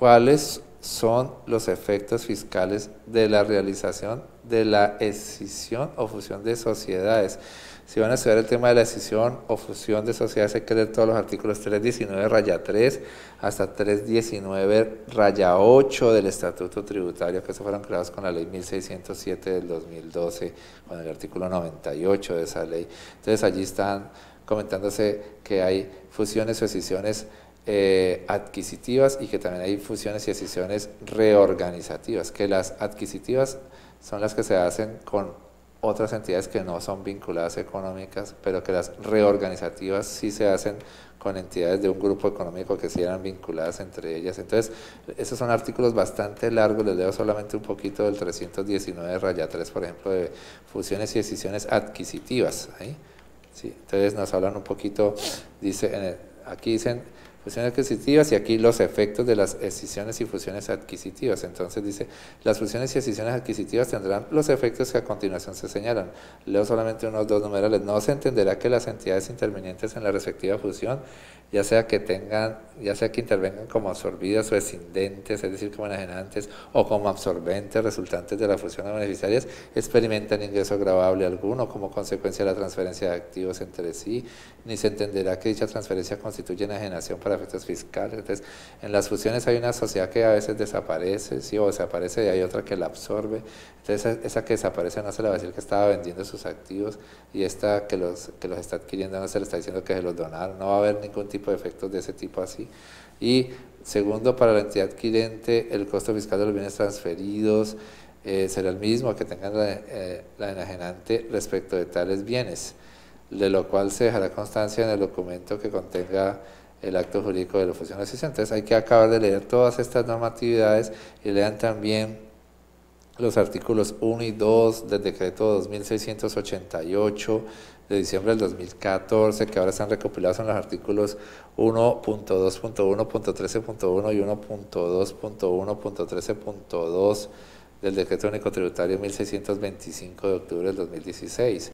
cuáles son los efectos fiscales de la realización de la escisión o fusión de sociedades. Si van a estudiar el tema de la escisión o fusión de sociedades, hay que leer todos los artículos 319 raya 3 hasta 319 raya 8 del Estatuto Tributario, que se fueron creados con la ley 1607 del 2012, con el artículo 98 de esa ley. Entonces allí están comentándose que hay fusiones o escisiones eh, adquisitivas y que también hay fusiones y decisiones reorganizativas, que las adquisitivas son las que se hacen con otras entidades que no son vinculadas económicas, pero que las reorganizativas sí se hacen con entidades de un grupo económico que sí eran vinculadas entre ellas. Entonces, esos son artículos bastante largos, les leo solamente un poquito del 319 raya 3, por ejemplo, de fusiones y decisiones adquisitivas. entonces nos hablan un poquito, dice, aquí dicen fusiones adquisitivas y aquí los efectos de las escisiones y fusiones adquisitivas. Entonces dice, las fusiones y escisiones adquisitivas tendrán los efectos que a continuación se señalan. Leo solamente unos dos numerales. No se entenderá que las entidades intervinientes en la respectiva fusión, ya sea que tengan, ya sea que intervengan como absorbidas o escindentes, es decir, como enajenantes o como absorbentes resultantes de la fusión de beneficiarias, experimentan ingreso grabable alguno como consecuencia de la transferencia de activos entre sí, ni se entenderá que dicha transferencia constituye enajenación efectos fiscales. Entonces, en las fusiones hay una sociedad que a veces desaparece, ¿sí? o desaparece y hay otra que la absorbe. Entonces, esa, que desaparece no se le va a decir que estaba vendiendo sus activos y esta que los, que los está adquiriendo no se le está diciendo que se los donaron. No va a haber ningún tipo de efectos de ese tipo así. Y segundo, para la entidad adquirente, el costo fiscal de los bienes transferidos eh, será el mismo que tengan la, eh, la enajenante respecto de tales bienes de lo cual se dejará constancia en el documento que contenga el acto jurídico de la fusión de asistencia. Entonces hay que acabar de leer todas estas normatividades y lean también los artículos 1 y 2 del decreto 2688 de diciembre del 2014, que ahora están recopilados en los artículos 1.2.1.13.1 y 1.2.1.13.2 del decreto único tributario 1625 de octubre del 2016.